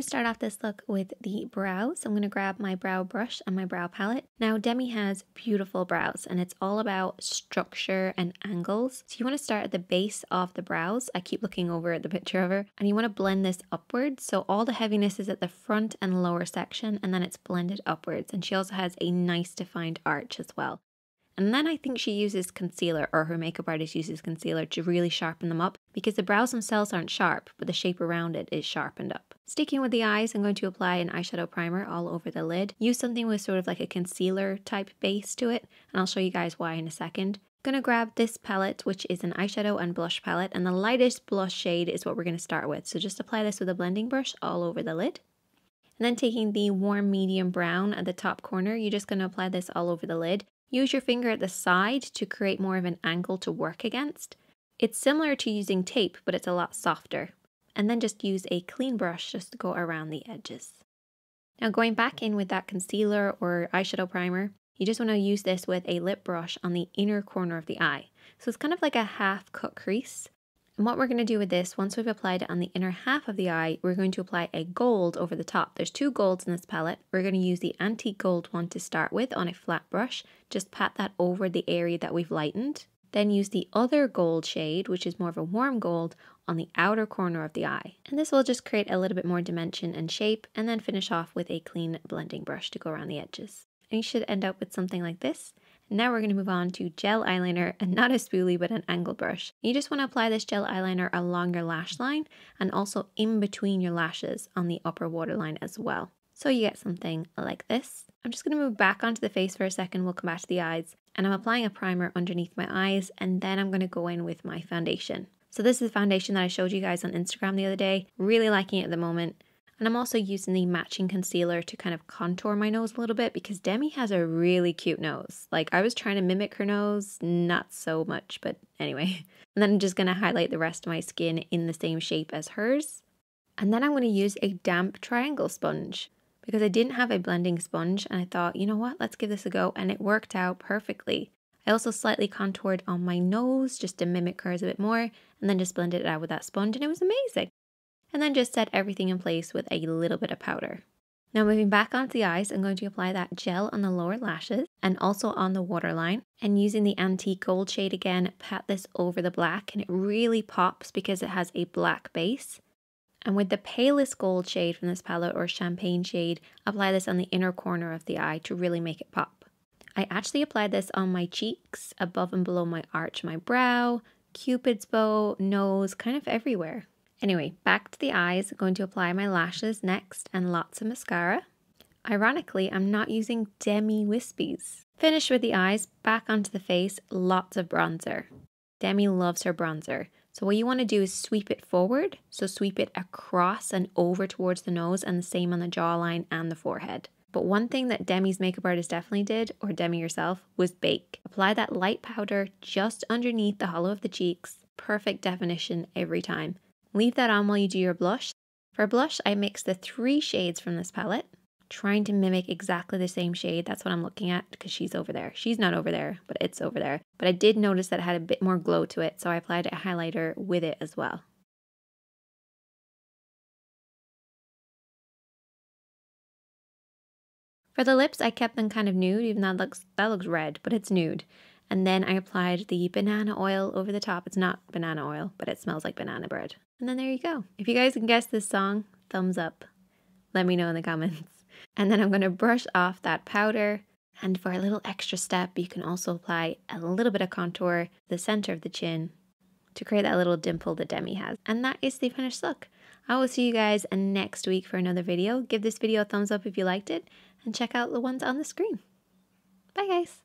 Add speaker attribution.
Speaker 1: to start off this look with the brow. So I'm going to grab my brow brush and my brow palette. Now Demi has beautiful brows and it's all about structure and angles. So you want to start at the base of the brows. I keep looking over at the picture of her and you want to blend this upwards. So all the heaviness is at the front and lower section and then it's blended upwards. And she also has a nice defined arch as well. And then I think she uses concealer, or her makeup artist uses concealer to really sharpen them up because the brows themselves aren't sharp, but the shape around it is sharpened up. Sticking with the eyes, I'm going to apply an eyeshadow primer all over the lid. Use something with sort of like a concealer type base to it, and I'll show you guys why in a 2nd going gonna grab this palette, which is an eyeshadow and blush palette, and the lightest blush shade is what we're gonna start with. So just apply this with a blending brush all over the lid. And then taking the warm medium brown at the top corner, you're just going to apply this all over the lid. Use your finger at the side to create more of an angle to work against. It's similar to using tape, but it's a lot softer. And then just use a clean brush just to go around the edges. Now going back in with that concealer or eyeshadow primer, you just want to use this with a lip brush on the inner corner of the eye. So it's kind of like a half cut crease and what we're going to do with this, once we've applied it on the inner half of the eye, we're going to apply a gold over the top. There's two golds in this palette. We're going to use the antique gold one to start with on a flat brush. Just pat that over the area that we've lightened. Then use the other gold shade, which is more of a warm gold, on the outer corner of the eye. And this will just create a little bit more dimension and shape, and then finish off with a clean blending brush to go around the edges. And you should end up with something like this. Now we're going to move on to gel eyeliner and not a spoolie but an angle brush. You just want to apply this gel eyeliner along your lash line and also in between your lashes on the upper waterline as well. So you get something like this. I'm just going to move back onto the face for a second, we'll come back to the eyes, and I'm applying a primer underneath my eyes and then I'm going to go in with my foundation. So this is the foundation that I showed you guys on Instagram the other day. Really liking it at the moment. And I'm also using the matching concealer to kind of contour my nose a little bit because Demi has a really cute nose. Like I was trying to mimic her nose, not so much, but anyway. And then I'm just going to highlight the rest of my skin in the same shape as hers. And then I'm going to use a damp triangle sponge because I didn't have a blending sponge and I thought, you know what, let's give this a go. And it worked out perfectly. I also slightly contoured on my nose just to mimic hers a bit more and then just blended it out with that sponge and it was amazing and then just set everything in place with a little bit of powder. Now moving back onto the eyes, I'm going to apply that gel on the lower lashes and also on the waterline. And using the antique gold shade again, pat this over the black and it really pops because it has a black base. And with the palest gold shade from this palette or champagne shade, apply this on the inner corner of the eye to really make it pop. I actually applied this on my cheeks, above and below my arch, my brow, cupid's bow, nose, kind of everywhere. Anyway, back to the eyes, I'm going to apply my lashes next and lots of mascara. Ironically, I'm not using demi wispies. Finish with the eyes, back onto the face, lots of bronzer. Demi loves her bronzer. So what you want to do is sweep it forward, so sweep it across and over towards the nose and the same on the jawline and the forehead. But one thing that Demi's makeup artist definitely did, or Demi yourself, was bake. Apply that light powder just underneath the hollow of the cheeks. Perfect definition every time. Leave that on while you do your blush. For blush, I mix the three shades from this palette, trying to mimic exactly the same shade. That's what I'm looking at because she's over there. She's not over there, but it's over there. But I did notice that it had a bit more glow to it, so I applied a highlighter with it as well. For the lips, I kept them kind of nude, even though that looks, that looks red, but it's nude. And then I applied the banana oil over the top. It's not banana oil, but it smells like banana bread. And then there you go. If you guys can guess this song, thumbs up. Let me know in the comments. And then I'm going to brush off that powder. And for a little extra step, you can also apply a little bit of contour to the center of the chin to create that little dimple that Demi has. And that is the finished look. I will see you guys next week for another video. Give this video a thumbs up if you liked it and check out the ones on the screen. Bye guys!